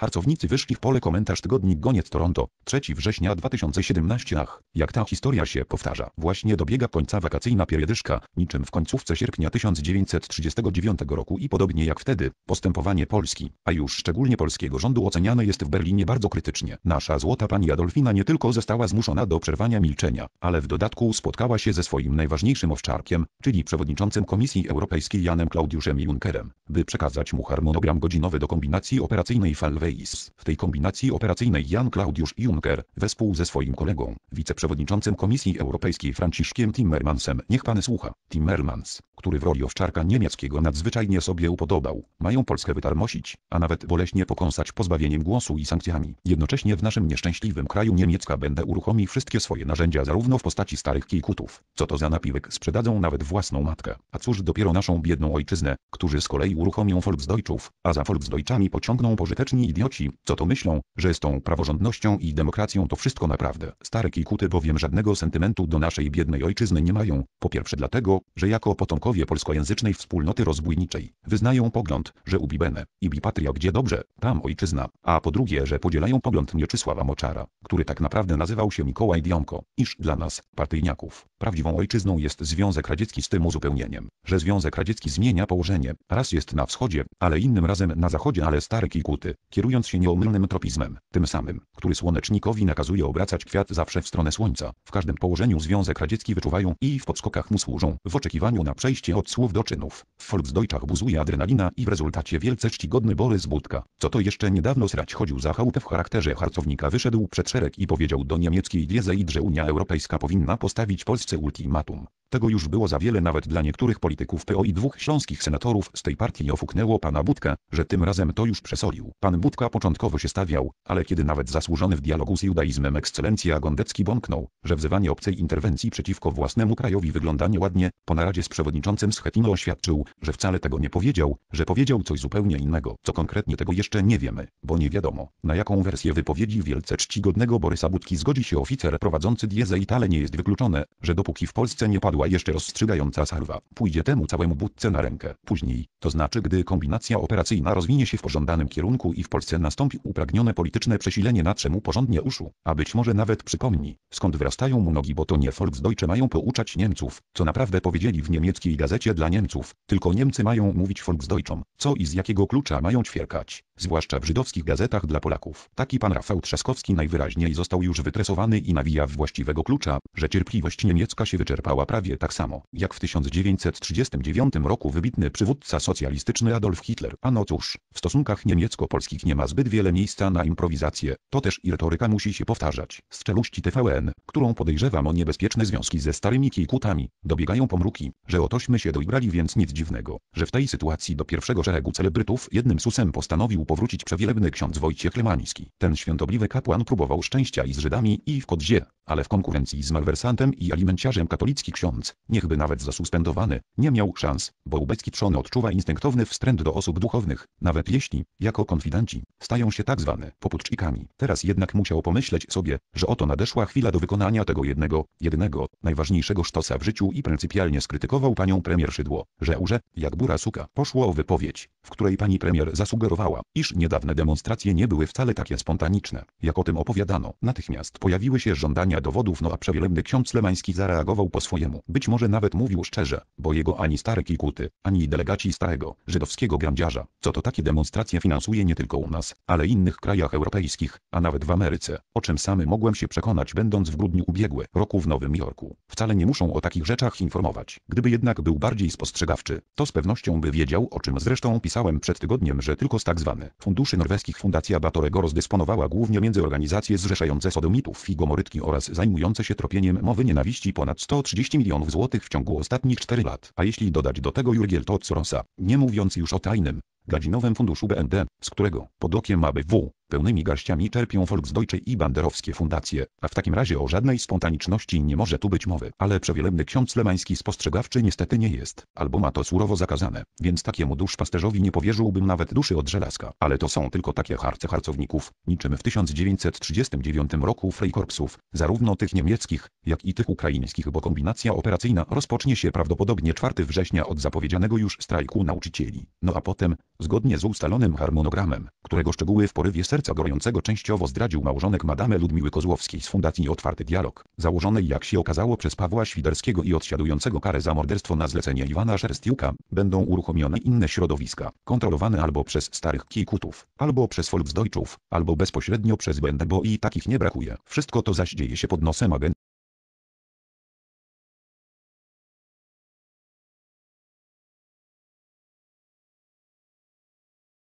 Harcownicy wyszli w pole komentarz tygodnik Goniec Toronto, 3 września 2017 ach, jak ta historia się powtarza. Właśnie dobiega końca wakacyjna pieriedyszka, niczym w końcówce sierpnia 1939 roku i podobnie jak wtedy, postępowanie Polski, a już szczególnie polskiego rządu oceniane jest w Berlinie bardzo krytycznie. Nasza złota pani Adolfina nie tylko została zmuszona do przerwania milczenia, ale w dodatku spotkała się ze swoim najważniejszym owczarkiem, czyli przewodniczącym Komisji Europejskiej Janem Klaudiuszem Junckerem, by przekazać mu harmonogram godzinowy do kombinacji operacyjnej Falwej w tej kombinacji operacyjnej Jan Klaudiusz Juncker, wespół ze swoim kolegą, wiceprzewodniczącym Komisji Europejskiej Franciszkiem Timmermansem, niech pan słucha, Timmermans, który w roli owczarka niemieckiego nadzwyczajnie sobie upodobał, mają Polskę wytarmosić, a nawet boleśnie pokąsać pozbawieniem głosu i sankcjami. Jednocześnie w naszym nieszczęśliwym kraju niemiecka będę uruchomi wszystkie swoje narzędzia zarówno w postaci starych kijkutów, co to za napiłek sprzedadzą nawet własną matkę, a cóż dopiero naszą biedną ojczyznę, którzy z kolei uruchomią Volksdeutschów, a za Volksdeutschami pociągną pożyteczni idioci, co to myślą, że z tą praworządnością i demokracją to wszystko naprawdę. Stare kikuty bowiem żadnego sentymentu do naszej biednej ojczyzny nie mają, po pierwsze dlatego, że jako potomkowie polskojęzycznej wspólnoty rozbójniczej, wyznają pogląd, że ubibene, i bipatria gdzie dobrze, tam ojczyzna, a po drugie, że podzielają pogląd Mieczysława Moczara, który tak naprawdę nazywał się Mikołaj Dionko, iż dla nas, partyjniaków, prawdziwą ojczyzną jest Związek Radziecki z tym uzupełnieniem, że Związek Radziecki zmienia położenie, raz jest na wschodzie, ale innym razem na zachodzie, ale stare kikuty, kierują posługując się nieomylnym tropizmem, tym samym, który słonecznikowi nakazuje obracać kwiat zawsze w stronę słońca. W każdym położeniu Związek Radziecki wyczuwają i w podskokach mu służą, w oczekiwaniu na przejście od słów do czynów. W Volksdeutschach buzuje adrenalina i w rezultacie wielce czcigodny Borys Budka, co to jeszcze niedawno srać chodził za chałupę w charakterze harcownika wyszedł przed szereg i powiedział do niemieckiej Dieseid, że Unia Europejska powinna postawić Polsce ultimatum. Tego już było za wiele nawet dla niektórych polityków PO i dwóch śląskich senatorów z tej partii ofuknęło pana Budka, że tym razem to już przesolił. Pan Budka Budka początkowo się stawiał, ale kiedy nawet zasłużony w dialogu z judaizmem ekscelencja Gondecki bąknął, że wzywanie obcej interwencji przeciwko własnemu krajowi wygląda nieładnie, po naradzie z przewodniczącym Schetino oświadczył, że wcale tego nie powiedział, że powiedział coś zupełnie innego, co konkretnie tego jeszcze nie wiemy, bo nie wiadomo, na jaką wersję wypowiedzi wielce czcigodnego Borysa Budki zgodzi się oficer prowadzący diezę i tale nie jest wykluczone, że dopóki w Polsce nie padła jeszcze rozstrzygająca sarwa, pójdzie temu całemu Budce na rękę. Później, to znaczy gdy kombinacja operacyjna rozwinie się w pożądanym kierunku i w Polsce Polsce nastąpi upragnione polityczne przesilenie na czemu porządnie uszu, a być może nawet przypomni, skąd wyrastają mu nogi, bo to nie Volksdeutsche mają pouczać Niemców, co naprawdę powiedzieli w niemieckiej gazecie dla Niemców, tylko Niemcy mają mówić Volksdeutschom, co i z jakiego klucza mają ćwierkać, zwłaszcza w żydowskich gazetach dla Polaków. Taki pan Rafał Trzaskowski najwyraźniej został już wytresowany i nawija w właściwego klucza, że cierpliwość niemiecka się wyczerpała prawie tak samo, jak w 1939 roku wybitny przywódca socjalistyczny Adolf Hitler. A no cóż, w stosunkach niemiecko-polskich nie nie ma zbyt wiele miejsca na improwizację, to też i retoryka musi się powtarzać. Z czeluści TVN, którą podejrzewam o niebezpieczne związki ze starymi kikutami, dobiegają pomruki, że otośmy się doigrali więc nic dziwnego, że w tej sytuacji do pierwszego szeregu celebrytów jednym susem postanowił powrócić przewielebny ksiądz Wojciech Lemański. Ten świątobliwy kapłan próbował szczęścia i z Żydami i w Kodzie, ale w konkurencji z malwersantem i alimenciarzem katolicki ksiądz, niechby nawet zasuspendowany, nie miał szans, bo ubecki trzon odczuwa instynktowny wstręt do osób duchownych, nawet jeśli, jako konfidenci, Stają się tak zwane popłucznikami. Teraz jednak musiał pomyśleć sobie, że oto nadeszła chwila do wykonania tego jednego, jedynego, najważniejszego sztosa w życiu i pryncypialnie skrytykował panią premier Szydło, że urze, jak bura suka. Poszło o wypowiedź, w której pani premier zasugerowała, iż niedawne demonstracje nie były wcale takie spontaniczne, jak o tym opowiadano. Natychmiast pojawiły się żądania dowodów, no a przewielebny ksiądz Lemański zareagował po swojemu. Być może nawet mówił szczerze, bo jego ani stare kikuty, ani delegaci starego, żydowskiego grandziarza, co to takie demonstracje finansuje nie tylko on, u nas, ale innych krajach europejskich, a nawet w Ameryce, o czym samy mogłem się przekonać będąc w grudniu ubiegłego roku w Nowym Jorku. Wcale nie muszą o takich rzeczach informować. Gdyby jednak był bardziej spostrzegawczy, to z pewnością by wiedział, o czym zresztą pisałem przed tygodniem, że tylko z tak zwane funduszy norweskich Fundacja Batorego rozdysponowała głównie między organizacje zrzeszające sodomitów i gomorytki oraz zajmujące się tropieniem mowy nienawiści ponad 130 milionów złotych w ciągu ostatnich 4 lat. A jeśli dodać do tego Jurgiel Totsurosa, nie mówiąc już o tajnym, Gadzinowym Funduszu BND, z którego, pod okiem ABW, Pełnymi garściami czerpią Volksdeutsche i banderowskie fundacje, a w takim razie o żadnej spontaniczności nie może tu być mowy. Ale przewielebny ksiądz lemański spostrzegawczy niestety nie jest, albo ma to surowo zakazane, więc takiemu duszpasterzowi nie powierzyłbym nawet duszy od żelazka. Ale to są tylko takie harce harcowników, niczym w 1939 roku Freikorpsów, zarówno tych niemieckich, jak i tych ukraińskich, bo kombinacja operacyjna rozpocznie się prawdopodobnie 4 września od zapowiedzianego już strajku nauczycieli. No a potem, zgodnie z ustalonym harmonogramem, którego szczegóły w porywie serca gorącego częściowo zdradził małżonek madame Ludmiły Kozłowskiej z Fundacji Otwarty Dialog, założonej jak się okazało przez Pawła Świderskiego i odsiadującego karę za morderstwo na zlecenie Iwana Szerstiuka, będą uruchomione inne środowiska, kontrolowane albo przez starych kikutów, albo przez Volksdeutschów, albo bezpośrednio przez BND, bo i takich nie brakuje. Wszystko to zaś dzieje się pod nosem agencji.